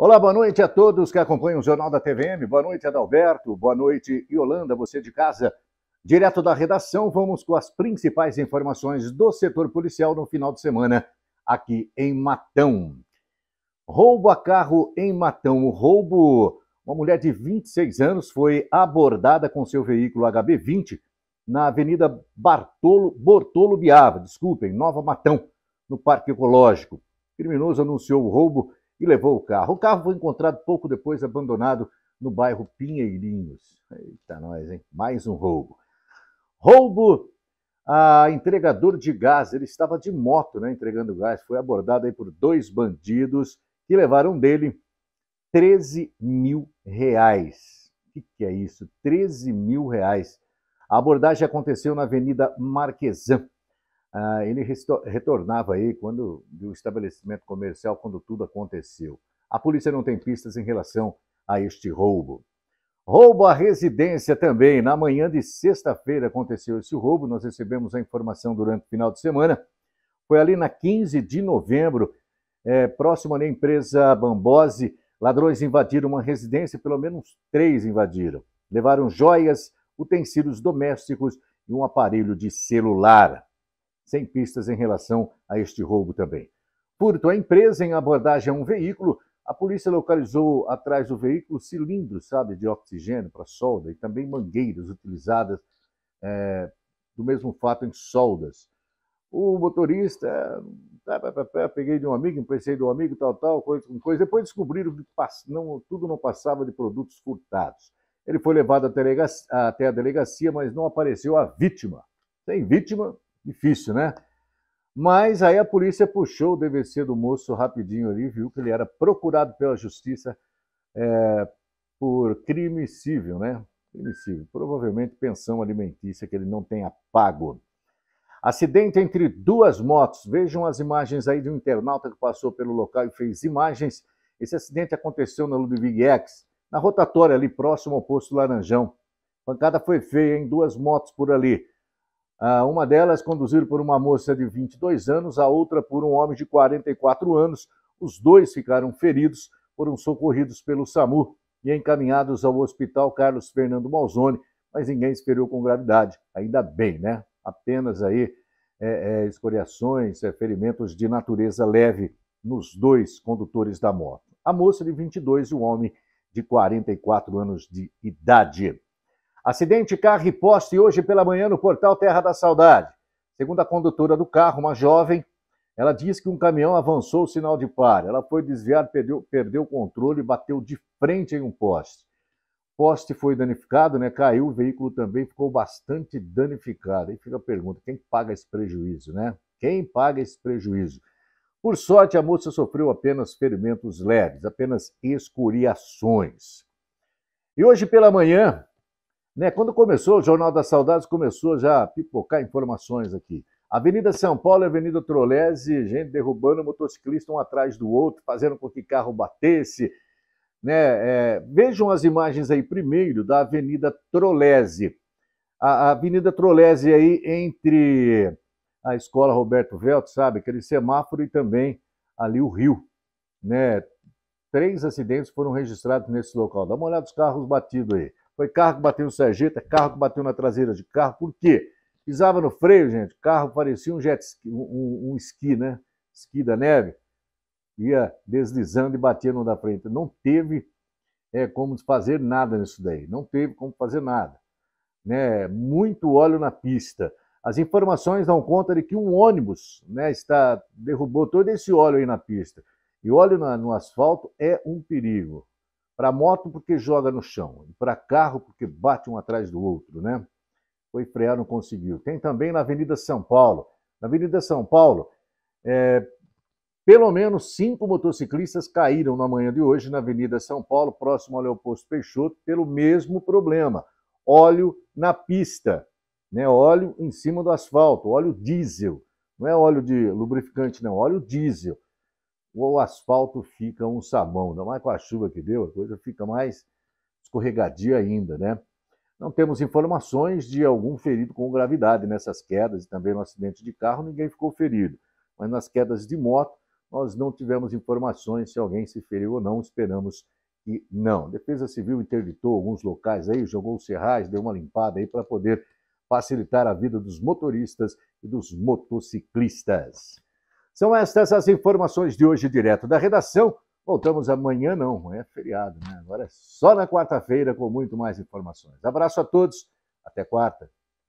Olá, boa noite a todos que acompanham o Jornal da TVM. Boa noite, Adalberto. Boa noite, Yolanda, você de casa. Direto da redação, vamos com as principais informações do setor policial no final de semana, aqui em Matão. Roubo a carro em Matão. O roubo. Uma mulher de 26 anos foi abordada com seu veículo HB20 na Avenida Bartolo, Bortolo Biava, desculpem, Nova Matão, no Parque Ecológico. O criminoso anunciou o roubo e levou o carro. O carro foi encontrado pouco depois abandonado no bairro Pinheirinhos. Eita, nós, hein? Mais um roubo. Roubo a entregador de gás. Ele estava de moto, né, entregando gás. Foi abordado aí por dois bandidos que levaram dele 13 mil reais. O que, é isso? 13 mil reais. A abordagem aconteceu na Avenida Marquesã, ah, ele retornava aí quando do estabelecimento comercial, quando tudo aconteceu. A polícia não tem pistas em relação a este roubo. Roubo à residência também. Na manhã de sexta-feira aconteceu esse roubo. Nós recebemos a informação durante o final de semana. Foi ali na 15 de novembro, é, próximo à empresa Bambose. Ladrões invadiram uma residência, pelo menos três invadiram. Levaram joias, utensílios domésticos e um aparelho de celular sem pistas em relação a este roubo também. Furto à empresa em abordagem a um veículo, a polícia localizou atrás do veículo cilindros, sabe, de oxigênio para solda e também mangueiras utilizadas é, do mesmo fato em soldas. O motorista, peguei de um amigo, emprestei de um amigo, tal, tal, coisa com coisa. Depois descobriram que não, tudo não passava de produtos furtados. Ele foi levado até a delegacia, mas não apareceu a vítima. Sem vítima, Difícil, né? Mas aí a polícia puxou o DVC do moço rapidinho ali, viu que ele era procurado pela justiça é, por crime civil, né? Crime civil. Provavelmente pensão alimentícia que ele não tenha pago. Acidente entre duas motos. Vejam as imagens aí de um internauta que passou pelo local e fez imagens. Esse acidente aconteceu na Ludwig X, na rotatória ali próximo ao posto Laranjão. A pancada foi feia, em duas motos por ali. Ah, uma delas conduzida por uma moça de 22 anos, a outra por um homem de 44 anos. Os dois ficaram feridos, foram socorridos pelo SAMU e encaminhados ao Hospital Carlos Fernando Malzone, mas ninguém se feriu com gravidade. Ainda bem, né? Apenas aí é, é, escoriações, é, ferimentos de natureza leve nos dois condutores da moto. A moça de 22 e o homem de 44 anos de idade. Acidente carro e poste hoje pela manhã no portal Terra da Saudade. Segundo a condutora do carro, uma jovem, ela diz que um caminhão avançou o sinal de par. Ela foi desviar, perdeu, perdeu o controle e bateu de frente em um poste. O poste foi danificado, né? Caiu o veículo também, ficou bastante danificado. Aí fica a pergunta: quem paga esse prejuízo, né? Quem paga esse prejuízo? Por sorte, a moça sofreu apenas ferimentos leves, apenas escoriações. E hoje pela manhã, né? Quando começou, o Jornal das Saudades começou já a pipocar informações aqui. Avenida São Paulo e Avenida Trolese, gente derrubando motociclista um atrás do outro, fazendo com que carro batesse. Né? É, vejam as imagens aí primeiro da Avenida Trolese. A, a Avenida Trolese aí entre a Escola Roberto Velto, sabe? Aquele semáforo e também ali o rio. Né? Três acidentes foram registrados nesse local. Dá uma olhada os carros batidos aí. Foi carro que bateu em sarjeta, é carro que bateu na traseira de carro. Por quê? Pisava no freio, gente. Carro parecia um jet ski, um, um esqui, né? Esqui da neve. Ia deslizando e batia no da frente. Não teve é, como fazer nada nisso daí. Não teve como fazer nada. Né? Muito óleo na pista. As informações dão conta de que um ônibus né, está derrubou todo esse óleo aí na pista. E óleo no asfalto é um perigo. Para moto, porque joga no chão. E para carro, porque bate um atrás do outro, né? Foi frear, não conseguiu. Tem também na Avenida São Paulo. Na Avenida São Paulo, é, pelo menos cinco motociclistas caíram na manhã de hoje na Avenida São Paulo, próximo ao Leoposto Peixoto, pelo mesmo problema: óleo na pista, né? óleo em cima do asfalto, óleo diesel. Não é óleo de lubrificante, não, óleo diesel o asfalto fica um sabão. Ainda mais com a chuva que deu, a coisa fica mais escorregadia ainda, né? Não temos informações de algum ferido com gravidade nessas quedas e também no acidente de carro, ninguém ficou ferido. Mas nas quedas de moto, nós não tivemos informações se alguém se feriu ou não, esperamos que não. Defesa Civil interditou alguns locais aí, jogou serrais, deu uma limpada aí para poder facilitar a vida dos motoristas e dos motociclistas. São estas as informações de hoje, direto da redação. Voltamos amanhã, não, é feriado, né? Agora é só na quarta-feira com muito mais informações. Abraço a todos, até quarta.